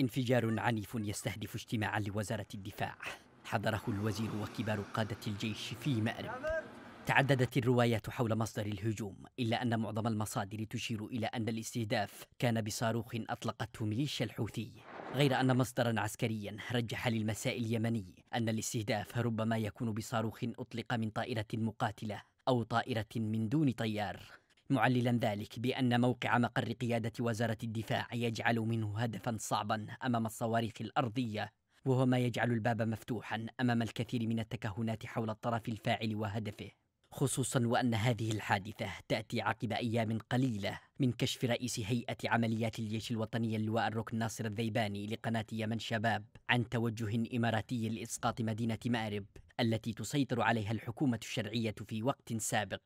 انفجار عنيف يستهدف اجتماعا لوزارة الدفاع حضره الوزير وكبار قادة الجيش في مأرب تعددت الروايات حول مصدر الهجوم إلا أن معظم المصادر تشير إلى أن الاستهداف كان بصاروخ أطلقته ميليشيا الحوثي غير أن مصدرا عسكريا رجح للمساء اليمني أن الاستهداف ربما يكون بصاروخ أطلق من طائرة مقاتلة أو طائرة من دون طيار معللا ذلك بأن موقع مقر قيادة وزارة الدفاع يجعل منه هدفا صعبا أمام الصواريخ الأرضية وهو ما يجعل الباب مفتوحا أمام الكثير من التكهنات حول الطرف الفاعل وهدفه خصوصا وأن هذه الحادثة تأتي عقب أيام قليلة من كشف رئيس هيئة عمليات الجيش الوطني اللواء الركن ناصر الذيباني لقناة يمن شباب عن توجه إماراتي لإسقاط مدينة مأرب التي تسيطر عليها الحكومة الشرعية في وقت سابق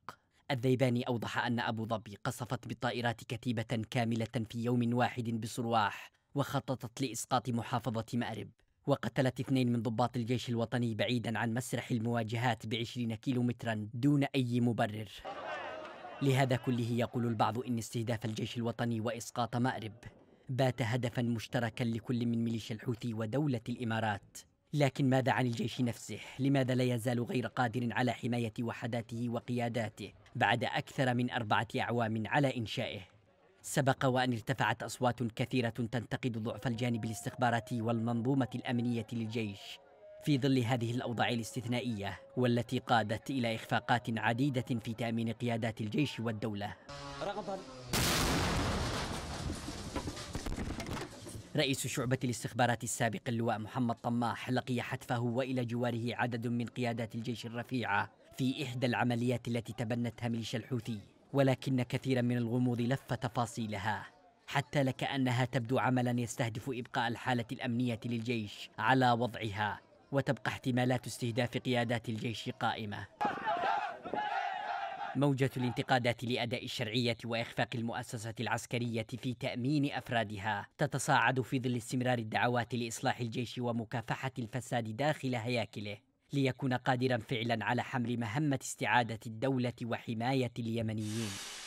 الذيباني أوضح أن أبو ظبي قصفت بالطائرات كتيبة كاملة في يوم واحد بصرواح وخططت لإسقاط محافظة مأرب وقتلت اثنين من ضباط الجيش الوطني بعيدا عن مسرح المواجهات بعشرين كيلومترا دون أي مبرر لهذا كله يقول البعض إن استهداف الجيش الوطني وإسقاط مأرب بات هدفا مشتركا لكل من ميليشيا الحوثي ودولة الإمارات لكن ماذا عن الجيش نفسه؟ لماذا لا يزال غير قادر على حماية وحداته وقياداته بعد أكثر من أربعة أعوام على إنشائه؟ سبق وأن ارتفعت أصوات كثيرة تنتقد ضعف الجانب الاستخباراتي والمنظومة الأمنية للجيش في ظل هذه الأوضاع الاستثنائية والتي قادت إلى إخفاقات عديدة في تأمين قيادات الجيش والدولة رغبا رئيس شعبة الاستخبارات السابق اللواء محمد طماح لقي حتفه وإلى جواره عدد من قيادات الجيش الرفيعة في إحدى العمليات التي تبنتها ميليشيا الحوثي ولكن كثيرا من الغموض لف تفاصيلها حتى لكأنها تبدو عملا يستهدف إبقاء الحالة الأمنية للجيش على وضعها وتبقى احتمالات استهداف قيادات الجيش قائمة موجة الانتقادات لأداء الشرعية وإخفاق المؤسسة العسكرية في تأمين أفرادها تتصاعد في ظل استمرار الدعوات لإصلاح الجيش ومكافحة الفساد داخل هياكله ليكون قادرا فعلا على حمل مهمة استعادة الدولة وحماية اليمنيين